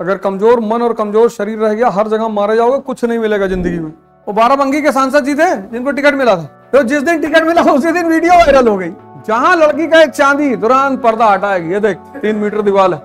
अगर कमजोर मन और कमजोर शरीर रह गया हर जगह मारे जाओगे कुछ नहीं मिलेगा जिंदगी में वो बाराबंकी के सांसद जी थे जिनको टिकट मिला था तो जिस दिन टिकट मिला उसी दिन वीडियो वायरल हो गई जहां लड़की का एक चांदी दुरान पर्दा हटाएगी ये देख तीन मीटर दीवार है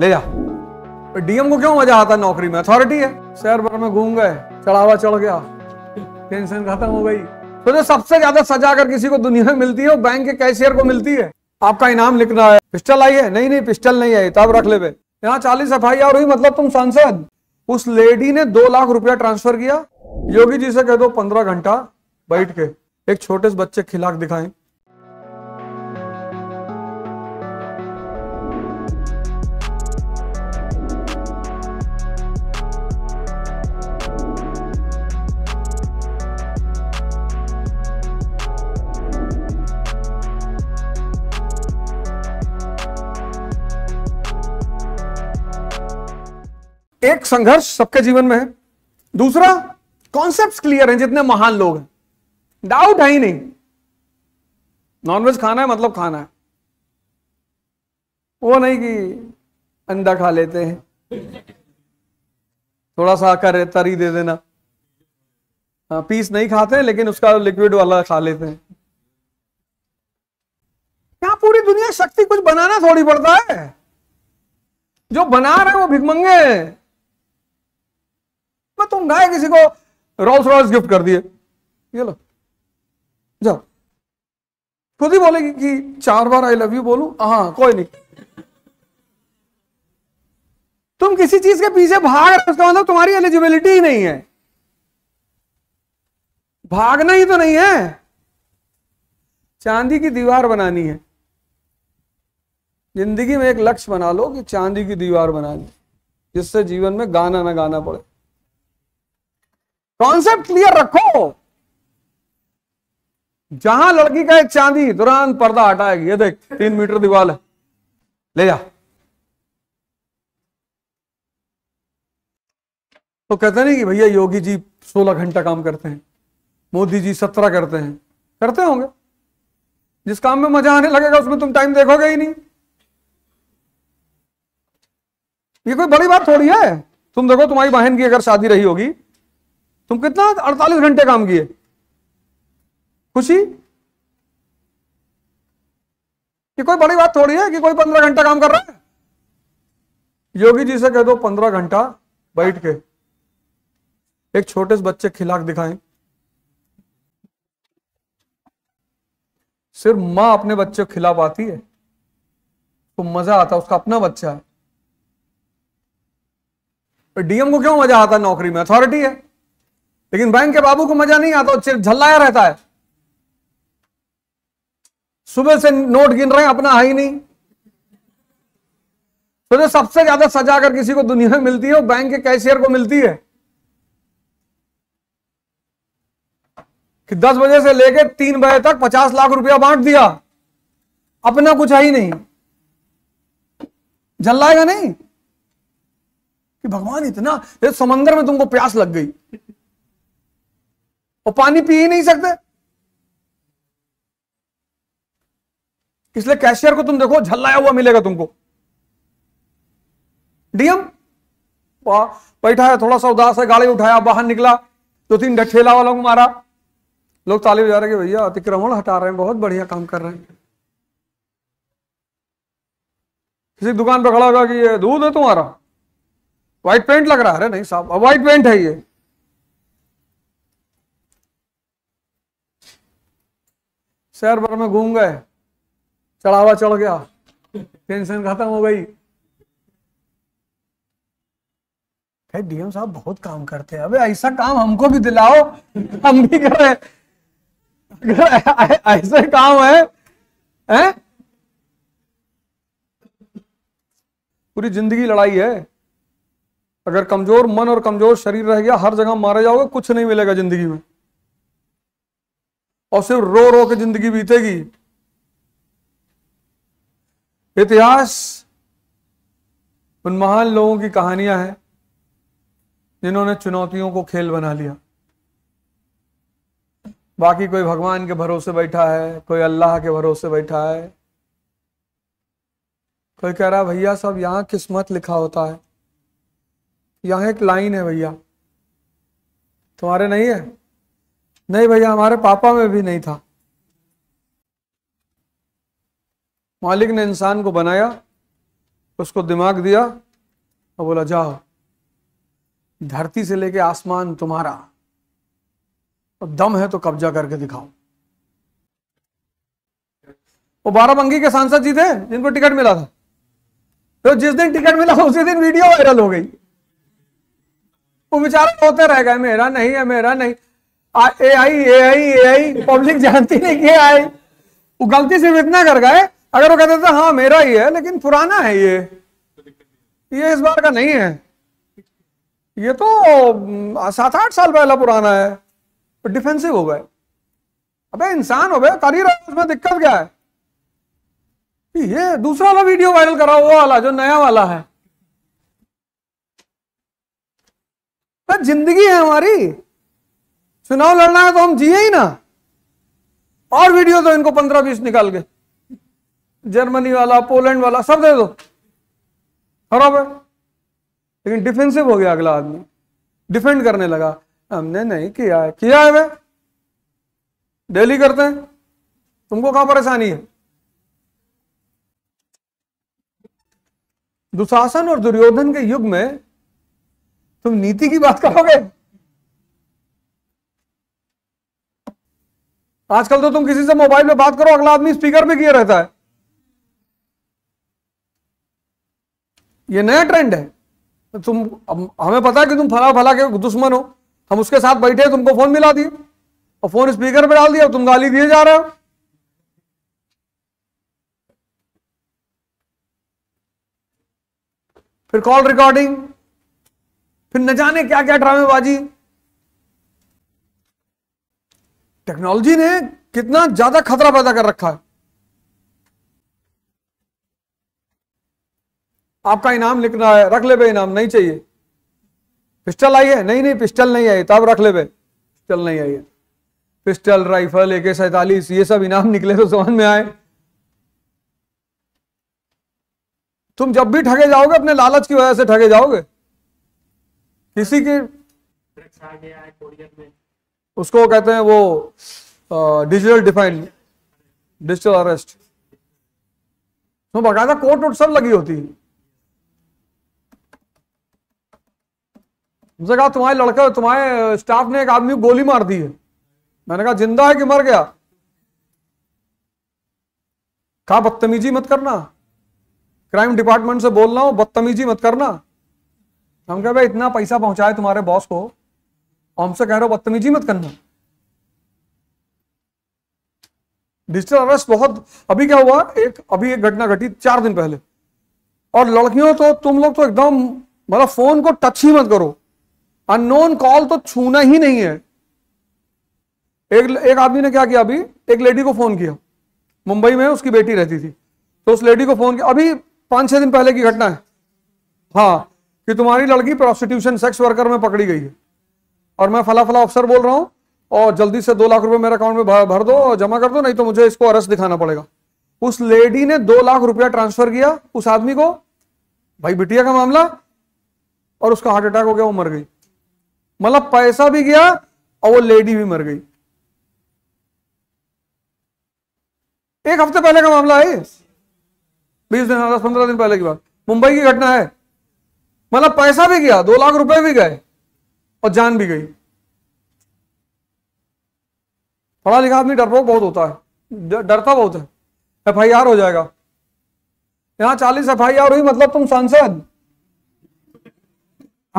ले जा डीएम को क्यों मजा आता नौकरी में अथॉरिटी है शहर भर में घूम गए चढ़ावा चढ़ गया टेंशन खत्म हो गई तो जो सबसे ज्यादा सजा कर किसी को दुनिया में मिलती है वो बैंक के कैशियर को मिलती है आपका इनाम लिखना है पिस्टल आई है नहीं नहीं पिस्टल नहीं आई तब तो रख ले पे यहाँ चालीस एफ आई आर हुई मतलब तुम सांसद उस लेडी ने दो लाख रुपया ट्रांसफर किया योगी जी से कह दो पंद्रह घंटा बैठ के एक छोटे से बच्चे खिलाफ दिखाएं एक संघर्ष सबके जीवन में है दूसरा कॉन्सेप्ट क्लियर है जितने महान लोग हैं डाउट है ही नहीं नॉनवेज खाना है मतलब खाना है वो नहीं कि अंडा खा लेते हैं थोड़ा सा कर तरी दे देना आ, हाँ, पीस नहीं खाते लेकिन उसका लिक्विड वाला खा लेते हैं क्या पूरी दुनिया शक्ति कुछ बनाना थोड़ी पड़ता है जो बना रहे हैं वो हैं में तुम गाय किसी को रोल्स रॉयस गिफ्ट कर दिए ये लो जाओ खुद ही बोलेगी कि चार बार आई लव यू बोलू हाँ कोई नहीं तुम किसी चीज के पीछे भाग रहे उसका मतलब तुम्हारी एलिजिबिलिटी ही नहीं है भागना ही तो नहीं है चांदी की दीवार बनानी है जिंदगी में एक लक्ष्य बना लो कि चांदी की दीवार बनानी जिससे जीवन में गाना ना गाना पड़े कॉन्सेप्ट क्लियर रखो जहां लड़की का एक चांदी दुरान पर्दा हटाएगी ये देख तीन मीटर दीवार है ले जा तो कहते नहीं कि भैया योगी जी सोलह घंटा काम करते हैं मोदी जी सत्रह करते हैं करते होंगे जिस काम में मजा आने लगेगा उसमें तुम टाइम देखोगे ही नहीं ये कोई बड़ी बात थोड़ी है तुम देखो तुम्हारी बहन की अगर शादी रही होगी तुम कितना अड़तालीस घंटे काम किए खुशी कि कोई बड़ी बात थोड़ी है कि कोई पंद्रह घंटा काम कर रहा है योगी जी से कह दो पंद्रह घंटा बैठ के एक छोटे से बच्चे खिलाक दिखाएं सिर्फ मां अपने बच्चे को खिला पाती है तो मजा आता है उसका अपना बच्चा है डीएम को क्यों मजा आता है नौकरी में अथॉरिटी है लेकिन बैंक के बाबू को मजा नहीं आता सिर्फ झल्लाया रहता है सुबह से नोट गिन रहे हैं अपना है ही नहीं तो जो सबसे ज्यादा सजा अगर किसी को दुनिया में मिलती है वो बैंक के कैशियर को मिलती है कि दस बजे से लेकर तीन बजे तक पचास लाख रुपया बांट दिया अपना कुछ है ही नहीं झल्लाएगा नहीं कि भगवान इतना समंदर में तुमको प्यास लग गई वो पानी पी ही नहीं सकते इसलिए कैशियर को तुम देखो झल्लाया हुआ मिलेगा तुमको डीएम बैठा है थोड़ा सा उदास है गाड़ी उठाया बाहर निकला दो तीन ठेला वालों को मारा लोग ताली बजा रहे भैया अतिक्रमण हटा रहे हैं बहुत बढ़िया काम कर रहे हैं किसी दुकान पर खड़ा होगा कि ये दूध है तुम्हारा व्हाइट पेंट लग रहा है अरे नहीं साहब व्हाइट पेंट है ये शहर भर में घूम गए चढ़ावा चढ़ गया टेंशन खत्म हो गई डीएम साहब बहुत काम करते हैं अबे ऐसा काम हमको भी दिलाओ हम भी कर रहे ऐसे काम है हैं पूरी जिंदगी लड़ाई है अगर कमजोर मन और कमजोर शरीर रह गया हर जगह मारे जाओगे कुछ नहीं मिलेगा जिंदगी में और सिर्फ रो रो के जिंदगी बीतेगी इतिहास उन महान लोगों की कहानियां हैं जिन्होंने चुनौतियों को खेल बना लिया बाकी कोई भगवान के भरोसे बैठा है कोई अल्लाह के भरोसे बैठा है कोई कह रहा भैया सब यहां किस्मत लिखा होता है यहां एक लाइन है भैया तुम्हारे नहीं है नहीं भैया हमारे पापा में भी नहीं था मालिक ने इंसान को बनाया उसको दिमाग दिया और बोला जाओ धरती से लेके आसमान तुम्हारा और दम है तो कब्जा करके दिखाओ वो बाराबंकी के सांसद जी थे जिनको टिकट मिला था तो जिस दिन टिकट मिला उसी दिन वीडियो वायरल हो गई वो बेचारा होते रह गए मेरा नहीं है मेरा नहीं ए आई ए आई ए आई पब्लिक जानती नहीं कि आई वो गलती सिर्फ इतना कर गए अगर वो कहते थे हाँ मेरा ही है लेकिन पुराना है ये ये इस बार का नहीं है ये तो सात आठ साल पहला पुराना है तो डिफेंसिव हो गए अबे इंसान हो गए कर उसमें दिक्कत क्या है ये दूसरा वाला वीडियो वायरल करा वो वाला जो नया वाला है जिंदगी है हमारी चुनाव लड़ना है तो हम जिए ही ना और वीडियो दो इनको पंद्रह बीस निकाल के जर्मनी वाला पोलैंड वाला सब दे दो खराब है लेकिन डिफेंसिव हो गया अगला आदमी डिफेंड करने लगा हमने नहीं किया है किया है वह डेली करते हैं तुमको कहा परेशानी है दुशासन और दुर्योधन के युग में तुम नीति की बात करोगे आजकल तो तुम किसी से मोबाइल में बात करो अगला आदमी स्पीकर पे किए रहता है ये नया ट्रेंड है तो तुम हमें पता है कि तुम फला फला के दुश्मन हो हम उसके साथ बैठे तुमको फोन मिला दिए और फोन स्पीकर पे डाल दिया तुम गाली दिए जा रहे हो फिर कॉल रिकॉर्डिंग फिर न जाने क्या क्या ड्रामेबाजी टेक्नोलॉजी ने कितना ज्यादा खतरा पैदा कर रखा है आपका इनाम लिखना है रख ले बे इनाम नहीं चाहिए पिस्टल आई है नहीं नहीं पिस्टल नहीं आई तब तो रख ले बे पिस्टल नहीं आई है पिस्टल राइफल एके सैतालीस ये सब इनाम निकले तो समझ में आए तुम जब भी ठगे जाओगे अपने लालच की वजह से ठगे जाओगे किसी के उसको कहते हैं वो डिजिटल डिफाइन डिजिटल अरेस्ट तो बकायदा कोर्ट वोट सब लगी होती मुझसे कहा तुम्हारे लड़का तुम्हारे स्टाफ ने एक आदमी को गोली मार दी है मैंने कहा जिंदा है कि मर गया कहा बदतमीजी मत करना क्राइम डिपार्टमेंट से बोल रहा हूं बदतमीजी मत करना हम कह भाई इतना पैसा पहुंचाए तुम्हारे बॉस को हमसे कह रहे हो बदतमीजी मत करना डिजिटल अरेस्ट बहुत अभी क्या हुआ एक अभी एक घटना घटी चार दिन पहले और लड़कियों तो तुम लोग तो एकदम मतलब फोन को टच ही मत करो अननोन कॉल तो छूना ही नहीं है एक एक आदमी ने क्या किया अभी एक लेडी को फोन किया मुंबई में उसकी बेटी रहती थी तो उस लेडी को फोन किया अभी पांच छह दिन पहले की घटना है हाँ कि तुम्हारी लड़की प्रोस्टिट्यूशन सेक्स वर्कर में पकड़ी गई है और मैं फला फला अफसर बोल रहा हूँ और जल्दी से दो लाख रुपए मेरे अकाउंट में भर दो और जमा कर दो नहीं तो मुझे इसको अरेस्ट दिखाना पड़ेगा उस लेडी ने दो लाख रुपया ट्रांसफर किया उस आदमी को भाई बिटिया का मामला और उसका हार्ट अटैक हो गया वो मर गई मतलब पैसा भी गया और वो लेडी भी मर गई एक हफ्ते पहले का मामला है बीस दिन दस पंद्रह दिन पहले की बात मुंबई की घटना है मतलब पैसा भी गया दो लाख रुपए भी गए और जान भी गई पढ़ा लिखा आदमी डरपोक बहुत होता है डरता बहुत है एफ हो जाएगा यहां चालीस एफ आई हुई मतलब तुम सांसद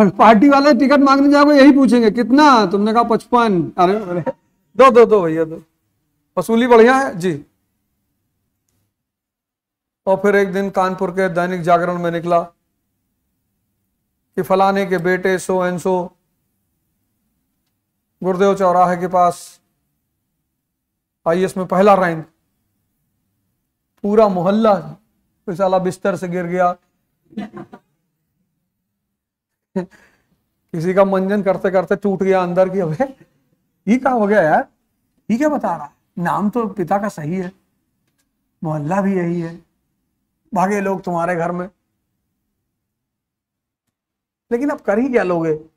और पार्टी वाले टिकट मांगने जाओगे यही पूछेंगे कितना तुमने कहा पचपन अरे अरे दो दो दो भैया दो वसूली बढ़िया है जी और फिर एक दिन कानपुर के दैनिक जागरण में निकला कि फलाने के बेटे सो एंड सो गुरुदेव चौराहे के पास आईएस में पहला रैंक पूरा मोहल्ला विशाला बिस्तर से गिर गया किसी का मंजन करते करते टूट गया अंदर की अबे ये क्या हो गया यार ये क्या बता रहा है नाम तो पिता का सही है मोहल्ला भी यही है भागे लोग तुम्हारे घर में लेकिन अब कर ही क्या लोगे